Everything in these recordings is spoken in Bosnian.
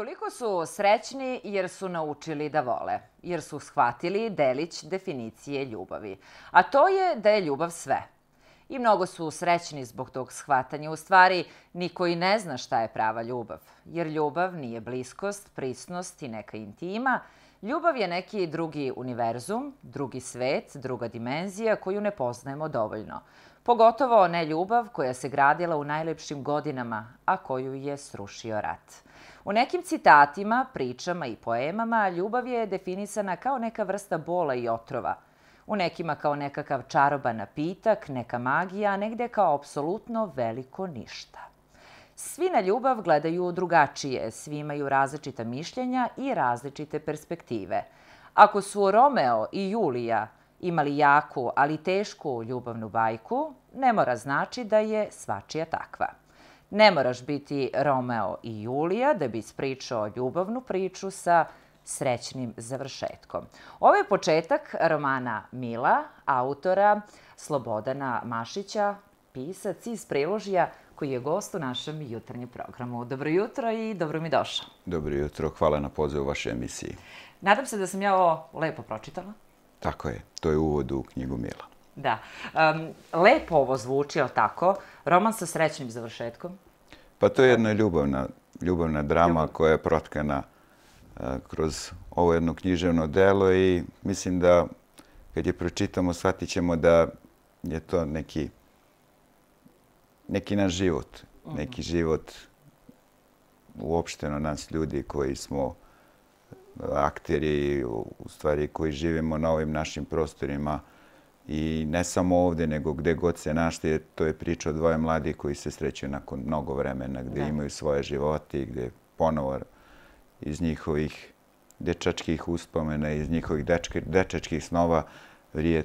Toliko su srećni jer su naučili da vole, jer su shvatili delić definicije ljubavi. A to je da je ljubav sve. I mnogo su srećni zbog tog shvatanja. U stvari, niko i ne zna šta je prava ljubav. Jer ljubav nije bliskost, prisnost i neka intima, Ljubav je neki drugi univerzum, drugi svet, druga dimenzija koju ne poznajemo dovoljno. Pogotovo ne ljubav koja se gradila u najlepšim godinama, a koju je srušio rat. U nekim citatima, pričama i poemama ljubav je definisana kao neka vrsta bola i otrova. U nekima kao nekakav čaroban napitak, neka magija, a negde kao apsolutno veliko ništa. Svi na ljubav gledaju drugačije, svi imaju različita mišljenja i različite perspektive. Ako su Romeo i Julija imali jaku, ali tešku ljubavnu bajku, ne mora znači da je svačija takva. Ne moraš biti Romeo i Julija da bi ispričao ljubavnu priču sa srećnim završetkom. Ovo je početak romana Mila, autora Slobodana Mašića, pisac iz priložija Romeo koji je gost u našem jutarnjem programu. Dobro jutro i dobro mi došao. Dobro jutro, hvala na pozivu vaše emisije. Nadam se da sam ja ovo lepo pročitala. Tako je, to je uvod u knjigu Mila. Da. lepo ovo zvuči, ali tako? Roman sa srećnim završetkom? Pa to je jedna ljubavna, ljubavna drama koja je protkana e, kroz ovo jedno književno delo i mislim da kad je pročitamo, shvatit ćemo da je to neki neki naš život, neki život uopšteno nas ljudi koji smo e, akteri, u stvari koji živimo na ovim našim prostorima i ne samo ovde, nego gde god se našli, to je priča o dvoje mladi koji se srećaju nakon mnogo vremena, gde imaju svoje živote i gde ponovo iz njihovih dečačkih uspomena, iz njihovih dečačkih snova vrije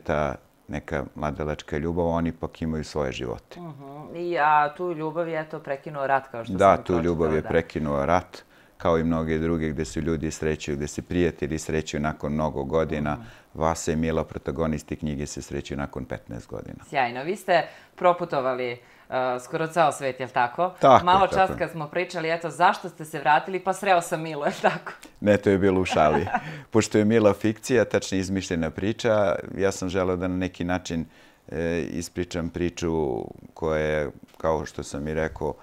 neka mladelečka ljubav, oni ipak imaju svoje živote. Mhm. I tu ljubav je to prekinuo rat, kao što sam pročitala. Da, tu ljubav je prekinuo rat, kao i mnoge druge gde su ljudi srećuju, gde se prijatelji srećuju nakon mnogo godina. Mhm. Vasa i Mila, protagonisti knjige, se srećuju nakon 15 godina. Sjajno. Vi ste proputovali... Eh, skoro ceo svet, je li tako? Tako, Malo čast kad smo pričali, eto, zašto ste se vratili, pa sreo sam Milo, je li tako? Ne, to je bilo u šali. Pošto je Milo fikcija, tačnije izmišljena priča, ja sam želeo da na neki način eh, ispričam priču koja je, kao što sam i rekao,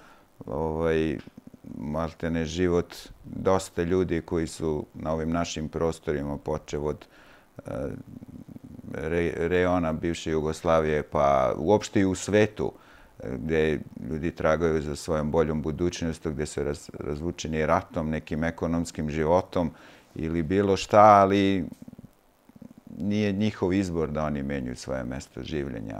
ovaj, maltene život dosta ljudi koji su na ovim našim prostorima počeo od eh, rejona bivše Jugoslavije, pa uopšte i u svetu, gdje ljudi tragaju za svojom boljom budućnostom, gdje su razvučeni ratom, nekim ekonomskim životom ili bilo šta, ali nije njihov izbor da oni menjuju svoje mesto življenja.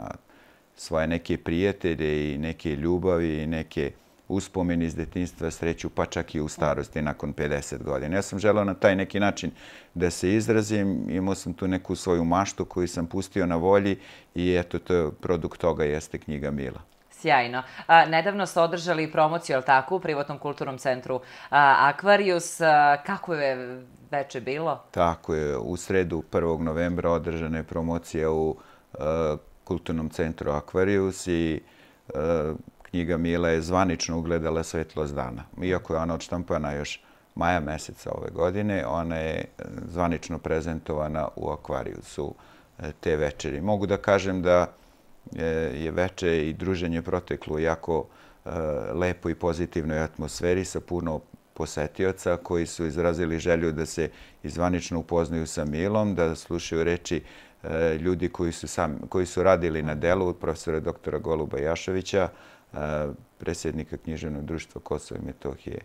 Svoje neke prijatelje i neke ljubavi i neke uspomeni iz detinstva sreću, pa čak i u starosti nakon 50 godina. Ja sam želao na taj neki način da se izrazim. Imao sam tu neku svoju maštu koju sam pustio na volji i eto, to produkt toga jeste knjiga Mila. Sjajno. Nedavno ste održali promociju, ali tako, u privatnom kulturnom centru Aquarius. Kako je veče bilo? Tako je. U sredu 1. novembra održana je promocija u e, kulturnom centru Aquarius i e, knjiga Mila je zvanično ugledala svetlost dana. Iako je ona odštampana još maja meseca ove godine, ona je zvanično prezentovana u Aquariusu e, te večeri. Mogu da kažem da E, je veče i druženje proteklo jako e, lepo i pozitivnoj atmosferi sa puno posetioca koji su izrazili želju da se izvanično upoznaju sa Milom, da slušaju reči e, ljudi koji su radili na delu od profesora doktora Goluba Jašovića, predsjednika knjiženog društva Kosova i Metohije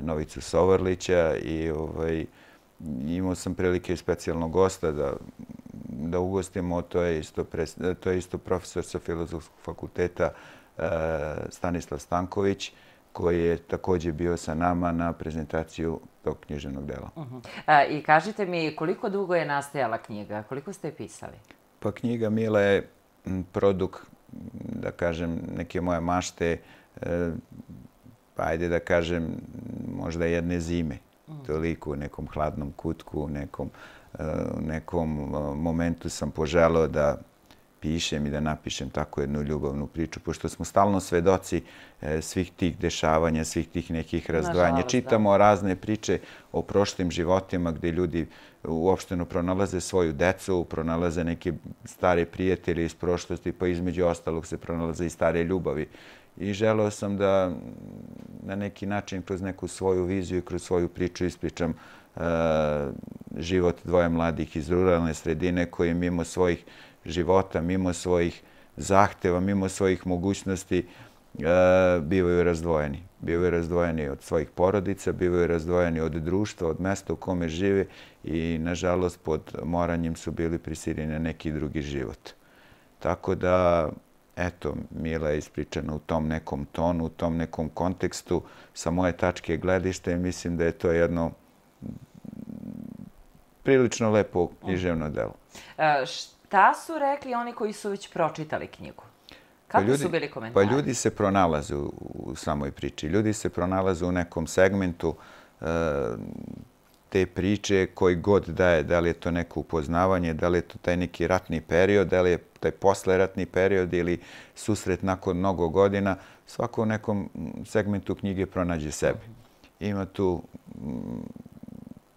Novicu Sovarlića i ovaj, imao sam prilike i specijalnog gosta da da ugostimo, to je isto profesor sa Filozofskog fakulteta e, Stanislav Stanković, koji je također bio sa nama na prezentaciju tog knjiženog dela. E, I kažite mi, koliko dugo je nastajala knjiga? Koliko ste je pisali? Pa knjiga Mila je produkt, da kažem, neke moje mašte, pa ajde da kažem, možda jedne zime, toliko u nekom hladnom kutku, u nekom u nekom uh, momentu sam poželao da pišem i da napišem tako jednu ljubavnu priču, pošto smo stalno svedoci uh, svih tih dešavanja, svih tih nekih razdvajanja. Čitamo razne priče o prošlim životima gde ljudi uopšteno pronalaze svoju decu, pronalaze neke stare prijatelje iz prošlosti, pa između ostalog se pronalaze i stare ljubavi. I želeo sam da na neki način kroz neku svoju viziju i kroz svoju priču ispričam E, život dvoje mladih iz ruralne sredine koji mimo svojih života, mimo svojih zahteva, mimo svojih mogućnosti e, bivaju razdvojeni. Bivaju razdvojeni od svojih porodica, bivaju razdvojeni od društva, od mesta u kome žive i nažalost pod moranjem su bili prisirini na neki drugi život. Tako da, eto, Mila je ispričana u tom nekom tonu, u tom nekom kontekstu, sa moje tačke gledište, mislim da je to jedno prilično lepo književno delo. E, šta su rekli oni koji su već pročitali knjigu? Kako su bili komentari? Pa ljudi se pronalaze u samoj priči. Ljudi se pronalaze u nekom segmentu e, te priče koji god daje, da li je to neko upoznavanje, da li je to taj neki ratni period, da li je taj posleratni period ili susret nakon mnogo godina, svako u nekom segmentu knjige pronađe sebe. Ima tu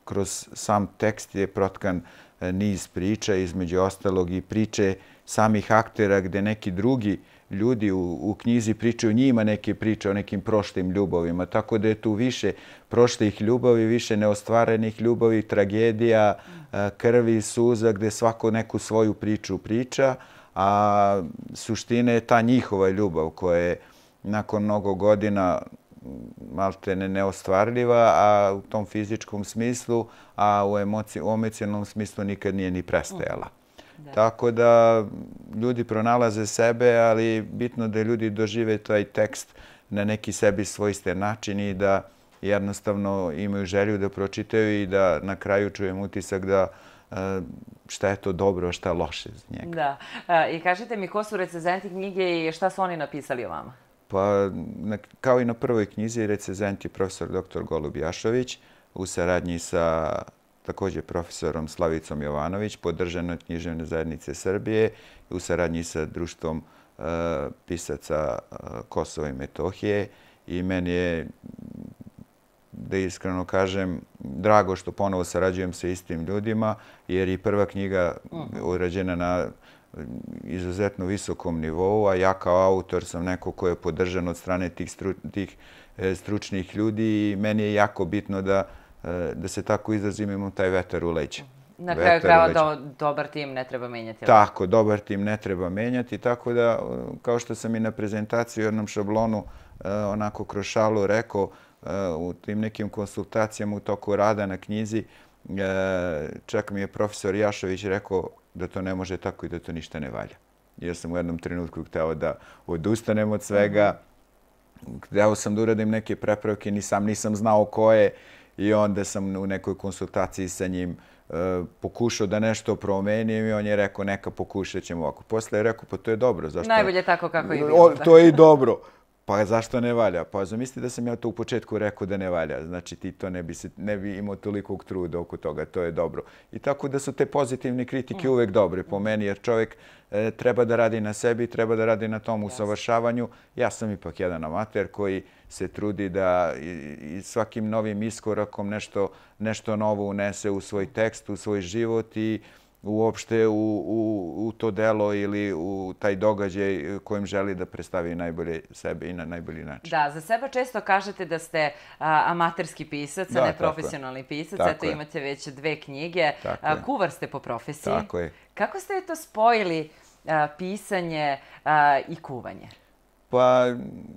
kroz sam tekst je protkan e, niz priča, između ostalog i priče samih aktera gde neki drugi ljudi u knjizi pričaju njima neke priče o nekim proštim ljubovima. Tako da je tu više proštih ljubavi, više neostvarenih ljubavi, tragedija, e, krvi, suza, gde svako neku svoju priču priča, a suština je ta njihova ljubav koja je nakon mnogo godina malte ne neostvarljiva u tom fizičkom smislu, a u emocijalnom smislu nikad nije ni prestajala. Mm, Tako da ljudi pronalaze sebe, ali bitno da ljudi dožive taj tekst na neki sebi svojste način i da jednostavno imaju želju da pročitaju i da na kraju čujem utisak da e, šta je to dobro, šta je loše iz njega. Da. E, I kažite mi ko su recenzenti knjige i šta su oni napisali o vama? Pa, kao i na prvoj knjizi, recezent je profesor dr. Golub Jašović u saradnji sa također profesorom Slavicom Jovanović, podržano od Književne zajednice Srbije u saradnji sa društvom e, pisaca e, Kosova i Metohije. I meni je, da iskreno kažem, drago što ponovo sarađujem sa istim ljudima, jer i prva knjiga mm. urađena na izuzetno visokom nivou, a ja kao autor sam neko ko je podržan od strane tih, stru, e, stručnih ljudi i meni je jako bitno da, e, da se tako izrazim, imam taj vetar u leđe. Na kraju kraja do, dobar tim ne treba menjati. Tako, dobar tim ne treba menjati, tako da e, kao što sam i na prezentaciji u jednom šablonu onako kroz šalu rekao, u tim nekim konsultacijama u toku rada na knjizi, E, čak mi je profesor Jašović rekao da to ne može tako i da to ništa ne valja. Ja sam u jednom trenutku hteo da odustanem od svega, hteo sam da uradim neke prepravke, nisam, nisam znao koje i onda sam u nekoj konsultaciji sa njim e, pokušao da nešto promenim i on je rekao neka pokušat ćemo ovako. Posle je rekao pa to je dobro. Zašto? Najbolje tako kako je bilo. to je i dobro. Pa zašto ne valja? Pa zamisli da sam ja to u početku rekao da ne valja. Znači ti to ne bi, se, ne bi imao tolikog truda oko toga, to je dobro. I tako da su te pozitivne kritike mm. uvek dobre po meni, jer čovjek e, treba da radi na sebi, treba da radi na tom usavršavanju. Ja sam ipak jedan amater koji se trudi da i, i svakim novim iskorakom nešto, nešto novo unese u svoj tekst, u svoj život i uopšte u, u, u to delo ili u taj događaj kojim želi da predstavi najbolje sebe i na najbolji način. Da, za sebe često kažete da ste a, amaterski pisac, da, a ne profesionalni je. pisac. Tako Eto, je. imate već dve knjige. Tako a, kuvar ste po profesiji. Tako je. Kako ste to spojili, a, pisanje a, i kuvanje? Pa,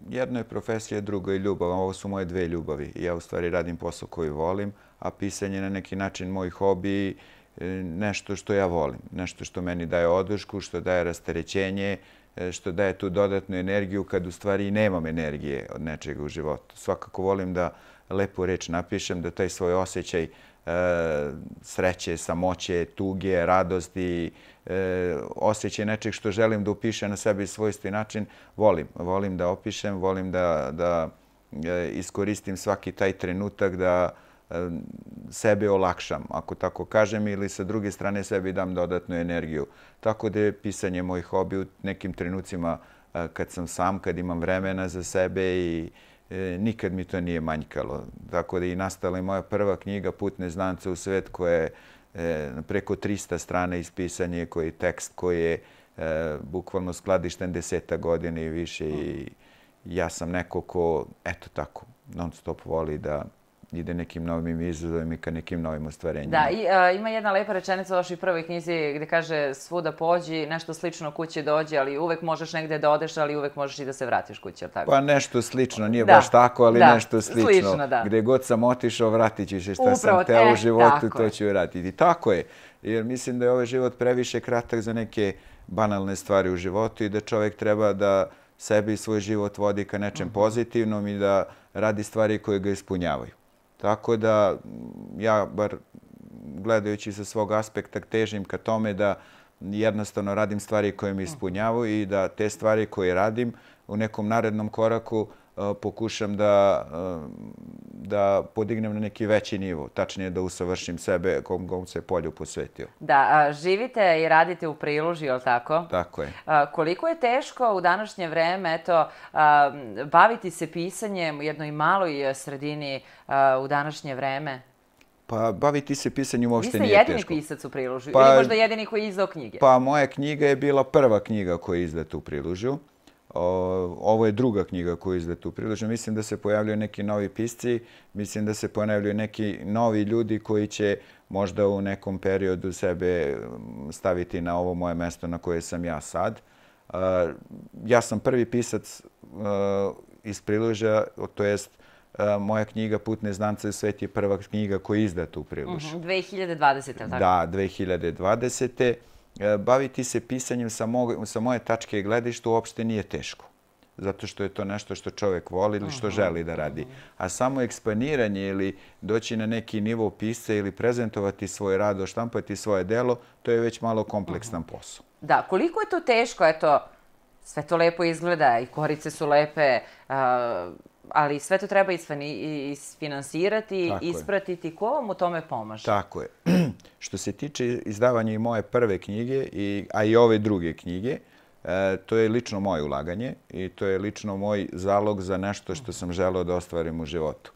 jedno je profesija, drugo je ljubav. Ovo su moje dve ljubavi. Ja u stvari radim posao koji volim, a pisanje je na neki način moj hobi. E, nešto što ja volim, nešto što meni daje odušku, što daje rasterećenje, e, što daje tu dodatnu energiju kad u stvari i nemam energije od nečega u životu. Svakako volim da lepu reč napišem, da taj svoj osjećaj e, sreće, samoće, tuge, radosti, osjećaj nečeg što želim da upišem na sebi svojstvi način, volim. Volim da opišem, volim da, da iskoristim svaki taj trenutak da sebe olakšam, ako tako kažem, ili sa druge strane sebi dam dodatnu energiju. Tako da je pisanje mojih hobi u nekim trenucima eh, kad sam sam, kad imam vremena za sebe i eh, nikad mi to nije manjkalo. Tako da je nastala i moja prva knjiga Put znance u svet koja je eh, preko 300 strane ispisanje, koji je tekst koji je bukvalno skladišten deseta godina i više i ja sam neko ko, eto tako, non stop voli da ide nekim novim izazovima i ka nekim novim ostvarenjima. Da, i, a, e, ima jedna lepa rečenica u vašoj prvoj knjizi gdje kaže svuda pođi, nešto slično kući dođe, ali uvek možeš negde da odeš, ali uvek možeš i da se vratiš kući, kuće, tako? Pa nešto slično, nije da. baš tako, ali da. nešto slično. slično da. Gde god sam otišao, vratit ću se što sam te u životu, to ću vratiti. Tako je, jer mislim da je ovaj život previše kratak za neke banalne stvari u životu i da čovjek treba da sebi svoj život vodi ka nečem mhm. pozitivnom i da radi stvari koje ga ispunjavaju. Tako da mm, ja bar gledajući sa svog aspekta težim ka tome da jednostavno radim stvari koje mi ispunjavaju i da te stvari koje radim u nekom narednom koraku pokušam da, da podignem na neki veći nivo, tačnije da usavršim sebe kom, kom se polju posvetio. Da, a, živite i radite u priluži, je li tako? Tako je. koliko je teško u današnje vreme eto, baviti se pisanjem u jednoj maloj sredini u današnje vreme? Pa baviti se pisanjem uopšte nije teško. Vi ste jedini pisac u priluži pa, ili možda jedini koji je izdao knjige? Pa moja knjiga je bila prva knjiga koja je izdata u priložju ovo je druga knjiga koju izdete u priložu. Znači, mislim da se pojavljaju neki novi pisci, mislim da se pojavljaju neki novi ljudi koji će možda u nekom periodu sebe mm, staviti na ovo moje mesto na koje sam ja sad. E, ja sam prvi pisac e, iz priloža, to jest e, moja knjiga Put znance i svet je prva knjiga koja je izdata u priložu. 2020. Mhm, da, 2020. E, baviti se pisanjem sa moje tačke gledišta uopšte nije teško. Zato što je to nešto što čovjek voli ili što želi da radi. A samo ekspaniranje ili doći na neki nivo pisa ili prezentovati svoj rad, oštampati svoje delo, to je već malo kompleksan posao. Da, koliko je to teško? Eto, sve to lepo izgleda i korice su lepe, ali sve to treba isfinansirati, ispratiti. Ko vam u tome pomaže? Tako je. Tako je. Što se tiče izdavanja i moje prve knjige, a i ove druge knjige, e, to je lično moje ulaganje i to je lično moj zalog za nešto što sam želeo da ostvarim u životu.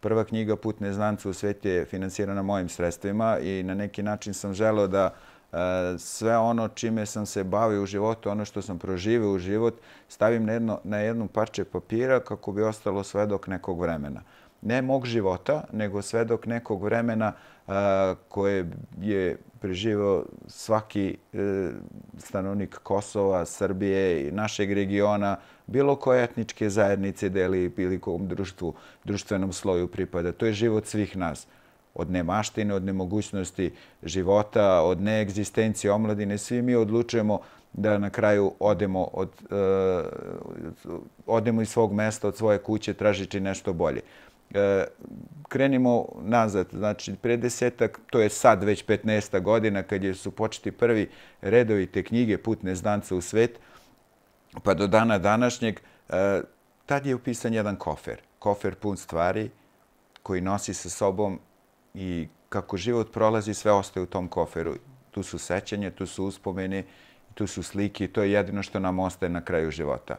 Prva knjiga Put neznancu u svijetu je financirana mojim sredstvima i na neki način sam želeo da e, sve ono čime sam se bavio u životu, ono što sam proživio u život, stavim na jednu parče papira kako bi ostalo sve dok nekog vremena ne mog života, nego sve dok nekog vremena eh, koje je preživao svaki eh, stanovnik Kosova, Srbije i našeg regiona, bilo koje etničke zajednice deli ili kom društvu, društvenom sloju pripada. To je život svih nas. Od nemaštine, od nemogućnosti života, od neegzistencije omladine, svi mi odlučujemo da na kraju odemo, od, eh, odemo iz svog mesta, od svoje kuće, tražići nešto bolje. E, krenimo nazad, znači pre desetak, to je sad već 15. godina kad su početi prvi redovi te knjige Putne zdanca u svet, pa do dana današnjeg, e, tad je upisan jedan kofer. Kofer pun stvari koji nosi sa sobom i kako život prolazi, sve ostaje u tom koferu. Tu su sećanje, tu su uspomene, tu su slike to je jedino što nam ostaje na kraju života.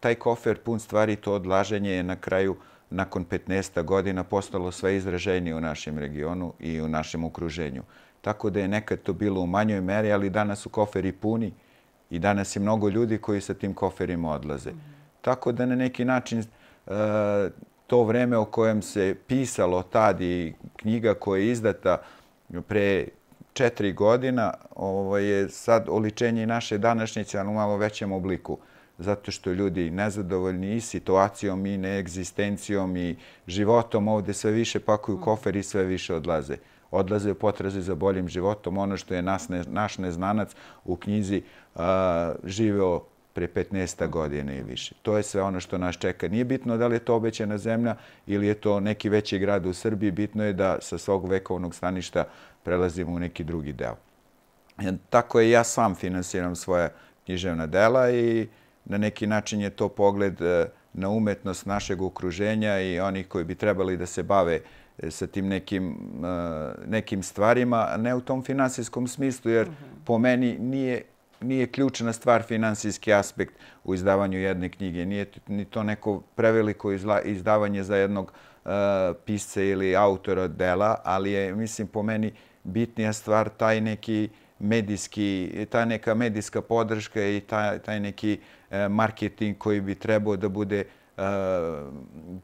Taj kofer pun stvari, to odlaženje je na kraju života nakon 15 godina postalo sve izraženije u našem regionu i u našem okruženju. Tako da je nekad to bilo u manjoj meri, ali danas su koferi puni i danas je mnogo ljudi koji sa tim koferima odlaze. Tako da na neki način e, to vreme o kojem se pisalo tad i knjiga koja je izdata pre četiri godina je sad oličenje naše današnjice, ali u malo većem obliku zato što ljudi nezadovoljni i situacijom i neegzistencijom i životom ovdje sve više pakuju mm. kofer i sve više odlaze. Odlaze u potrazi za boljim životom. Ono što je nas, naš neznanac u knjizi a, živeo pre 15. godine i više. To je sve ono što nas čeka. Nije bitno da li je to obećena zemlja ili je to neki veći grad u Srbiji. Bitno je da sa svog vekovnog staništa prelazimo u neki drugi deo. Tako je, ja sam finansiram svoje književna dela i na neki način je to pogled e, na umetnost našeg okruženja i onih koji bi trebali da se bave e, sa tim nekim e, stvarima, ne u tom finansijskom smislu, jer mhm. po meni nije nije ključna stvar finansijski aspekt u izdavanju jedne knjige. Nije ni to neko preveliko izdavanje za jednog pisce ili autora dela, ali je, mislim, po meni bitnija stvar taj neki medijski, ta neka medijska podrška i taj neki... E, marketing koji bi trebao da bude e,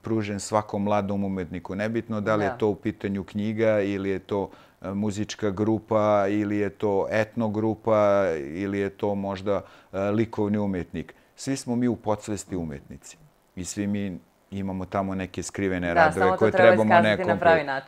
pružen svakom mladom umetniku. Nebitno da li je to u pitanju knjiga ili je to e, muzička grupa ili je to etno grupa ili je to možda likovni umetnik. Svi smo mi u podsvesti umetnici i svi mi imamo tamo neke skrivene radove koje trebamo nekom.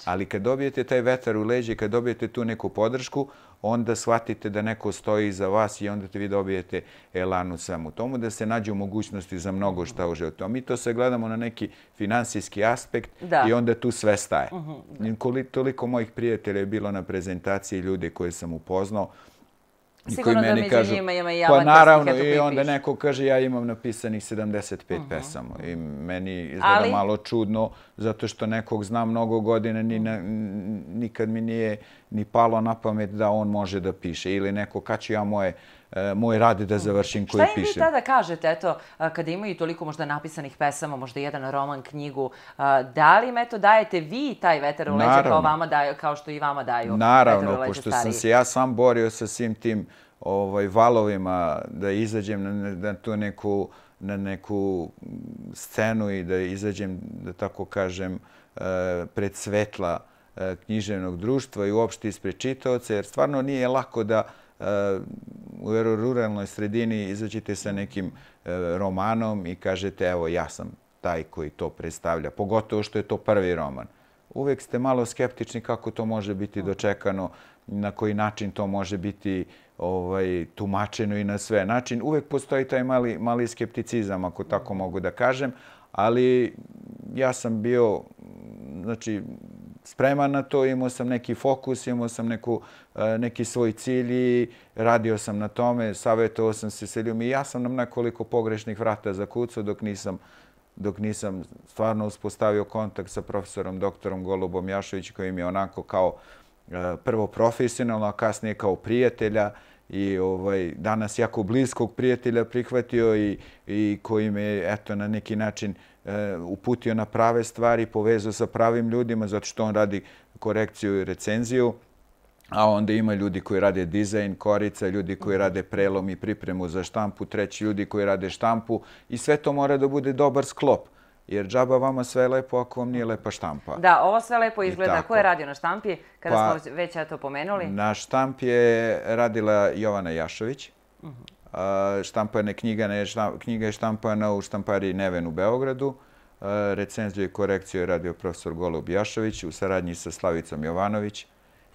Ali kad dobijete taj vetar u leđe, kad dobijete tu neku podršku, onda shvatite da neko stoji iza vas i onda te vi dobijete elanu samo tomu, da se nađu mogućnosti za mnogo šta u životu. Mi to sve gledamo na neki finansijski aspekt i onda tu sve staje. Uh mhm, -huh. Koli, toliko mojih prijatelja je bilo na prezentaciji ljude koje sam upoznao, Sigurno da među kažu, njima ima i Pa naravno, i onda neko kaže ja imam napisanih 75 uh -huh. pesama i meni izgleda Ali... malo čudno zato što nekog znam mnogo godina ni na, nikad mi nije ni palo na pamet da on može da piše ili neko kaže ja moje E, moj rad da završim koji pišem. Šta im vi tada kažete, eto, e, kada imaju toliko možda napisanih pesama, možda jedan roman, knjigu, e, da li im eto dajete vi taj veter u leđe kao, vama daju, kao što i vama daju Naravno, veter u leđe stariji? Naravno, pošto sam se ja sam borio sa svim tim ovaj, valovima da izađem na, na tu neku na neku scenu i da izađem, da tako kažem, pred svetla književnog društva i uopšte ispred čitaoce, jer stvarno nije lako da u ruralnoj sredini izađete sa nekim e, romanom i kažete evo ja sam taj koji to predstavlja, pogotovo što je to prvi roman. Uvijek ste malo skeptični kako to može biti dočekano, na koji način to može biti ovaj, tumačeno i na sve način. Uvijek postoji taj mali skepticizam, ako tako mogu da kažem, ali ja sam bio znači, spreman na to, imao sam neki fokus, imao sam neku E, neki svoj cilj i radio sam na tome, savjetovao sam se sa ljudima i ja sam nam nekoliko pogrešnih vrata za kucu dok nisam dok nisam stvarno uspostavio kontakt sa profesorom doktorom Golubom Jašović koji mi je onako kao e, prvo profesionalno, a kasnije kao prijatelja i ovaj, danas jako bliskog prijatelja prihvatio i, i koji me eto, na neki način e, uputio na prave stvari, povezao sa pravim ljudima, zato što on radi korekciju i recenziju a onda ima ljudi koji rade dizajn korica, ljudi koji mhm. rade prelom i pripremu za štampu, treći ljudi koji rade štampu i sve to mora da bude dobar sklop. Jer džaba vama sve je lepo ako vam nije mhm. lepa štampa. Da, ovo sve lepo izgleda. Ko je radio na štampi? Kada pa, smo već to pomenuli. Na štampi je radila Jovana Jašović. Uh mhm. -huh. knjiga, ne, knjiga je štampana u štampari Neven u Beogradu. Recenziju i korekciju je radio profesor Golub Jašović u saradnji sa Slavicom Jovanović.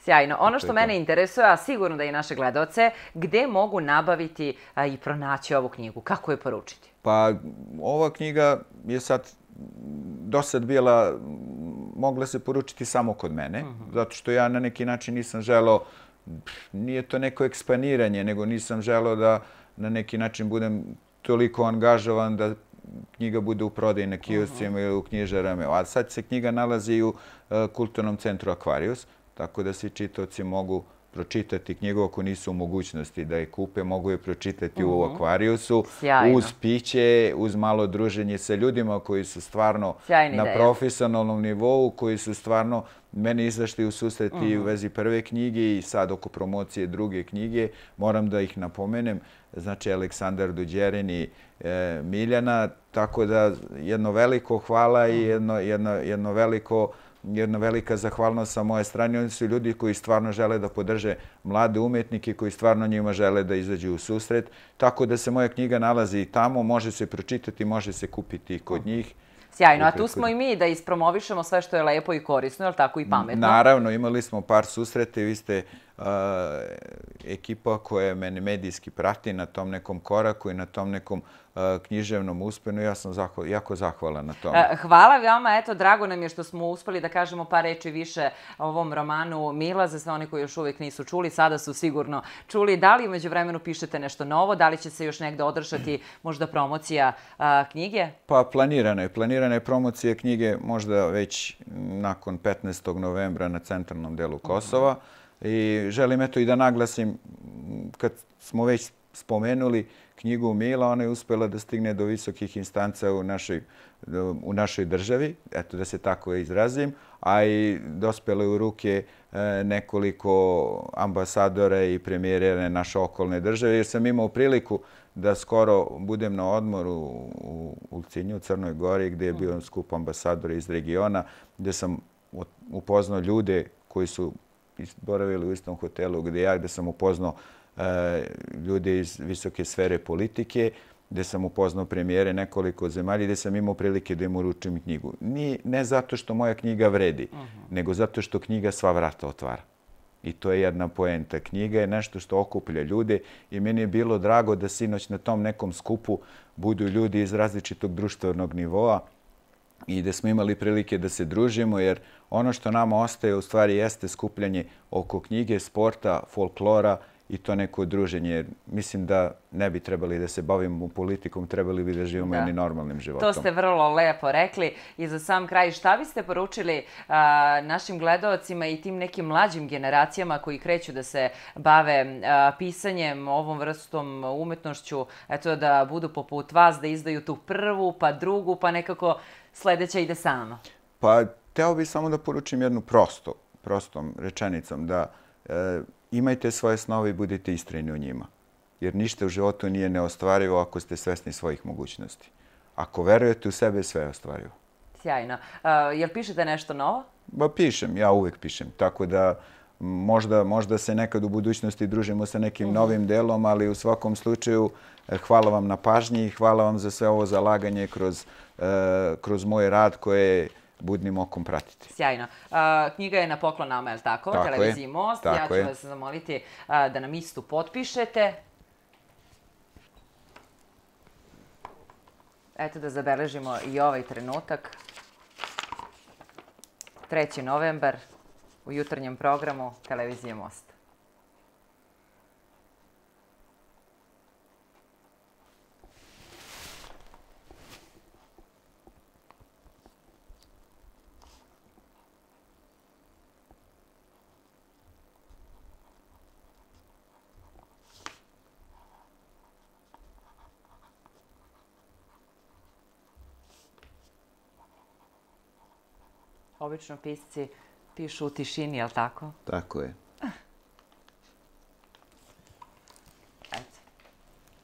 Sjajno. Ono što mene interesuje, a sigurno da i naše gledoce, gde mogu nabaviti i pronaći ovu knjigu? Kako je poručiti? Pa, ova knjiga je sad do sad bila, mogla se poručiti samo kod mene, mhm. zato što ja na neki način nisam želao, nije to neko ekspaniranje, nego nisam želao da na neki način budem toliko angažovan da knjiga bude u prodaji na kioscima mhm. ili u knjižarama. A sad se knjiga nalazi u e, kulturnom centru Aquarius, tako da svi čitoci mogu pročitati knjigu ako nisu u mogućnosti da je kupe, mogu je pročitati u mhm. Aquariusu uz piće, uz malo druženje sa ljudima koji su stvarno na profesionalnom nivou, koji su stvarno meni izašli u susreti u mhm. vezi prve knjige i sad oko promocije druge knjige, moram da ih napomenem, znači Aleksandar Duđerin i e, Miljana, tako da jedno veliko hvala i mhm. jedno veliko hvala jedna velika zahvalnost sa moje strane. Oni su ljudi koji stvarno žele da podrže mlade umetnike, koji stvarno njima žele da izađu u susret. Tako da se moja knjiga nalazi i tamo, može se pročitati, može se kupiti i kod njih. Sjajno, a tu smo i mi da ispromovišemo sve što je lepo i korisno, ali tako i pametno. Naravno, imali smo par susrete, vi ste ekipa koja mene medijski prati na tom nekom koraku i na tom nekom književnom uspenu. Ja sam jako zahvala na tom. E, hvala vama. Eto, drago nam je što smo uspeli da kažemo par reći više o ovom romanu Mila. Za sve oni koji još uvijek nisu čuli, sada su sigurno čuli. Da li među vremenu pišete nešto novo? Da li će se još negde održati možda promocija knjige? Pa planirana je. Planirana je promocija knjige možda već nakon 15. novembra na centralnom delu Kosova. Mhm. I želim eto i da naglasim kad smo već spomenuli knjigu Mila, ona je uspjela da stigne do visokih instanca u našoj, u našoj državi, eto da se tako izrazim, a i dospjela je u ruke e, nekoliko ambasadora i premijerene naše okolne države, jer sam imao priliku da skoro budem na odmoru u Ulcinju, u Crnoj Gori, gdje je bio skup ambasadora iz regiona, gdje sam upoznao ljude koji su boravili u istom hotelu gdje ja, gdje sam upoznao E, ljude iz visoke sfere politike, gde sam upoznao premijere nekoliko zemalji, gde sam imao prilike da im uručim knjigu. Ne zato što moja knjiga vredi, mhm. nego zato što knjiga sva vrata otvara. I to je jedna poenta. Knjiga je nešto što okuplja ljude i meni je bilo drago da sinoć na tom nekom skupu budu ljudi iz različitog društvenog nivoa i da smo imali prilike da se družimo, jer ono što nama ostaje u stvari jeste skupljanje oko knjige, sporta, folklora, i to neko druženje. Mislim da ne bi trebali da se bavimo politikom, trebali bi da živimo jednim normalnim životom. To ste vrlo lepo rekli. I za sam kraj, šta biste poručili našim gledovacima i tim nekim mlađim generacijama koji kreću da se bave pisanjem ovom vrstom umetnošću, eto da budu poput vas, da izdaju tu prvu, pa drugu, pa nekako sledeća ide sama? Pa, teo bih samo da poručim jednu prostom rečenicom, da e, imajte svoje snove i budite istrajni u njima. Jer ništa u životu nije neostvarivo ako ste svesni svojih mogućnosti. Ako verujete u sebe, sve je ostvarivo. Sjajno. E, jel pišete nešto novo? Ba, pišem. Ja uvek pišem. Tako da možda, možda se nekad u budućnosti družimo sa nekim mhm. novim delom, ali u svakom slučaju e, hvala vam na pažnji i hvala vam za sve ovo zalaganje kroz, e, kroz moj rad koje je budnim okom pratiti. Sjajno. Uh, knjiga je na poklon nama, je li tako? Tako je. Televiziji Most. ja ću vas zamoliti uh, da nam istu potpišete. Eto da zabeležimo i ovaj trenutak. 3. novembar u jutarnjem programu Televizije Most. obično pisci pišu u tišini, je li tako? Tako je. Eto.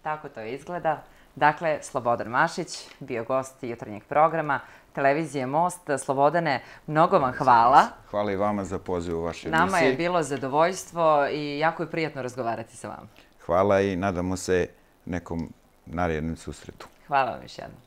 Tako to izgleda. Dakle, Slobodan Mašić, bio gost jutarnjeg programa televizije Most. Slobodane, mnogo vam hvala. Hvala i vama za poziv u vašoj emisiji. Nama je bilo zadovoljstvo i jako je prijatno razgovarati sa vama. Hvala i nadamo se nekom narednom susretu. Hvala vam još jednom.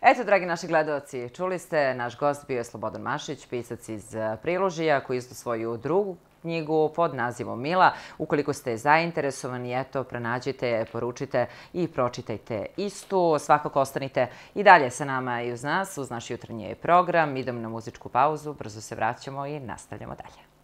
Eto, dragi naši gledalci, čuli ste, naš gost bio je Slobodan Mašić, pisac iz eh, Priložija, koji izdu svoju drugu knjigu pod nazivom Mila. Ukoliko ste zainteresovani, eto, prenađite poručite i pročitajte istu. Svakako ostanite i dalje sa nama i uz nas, uz naš jutrnji program. Idemo na muzičku pauzu, brzo se vraćamo i nastavljamo dalje.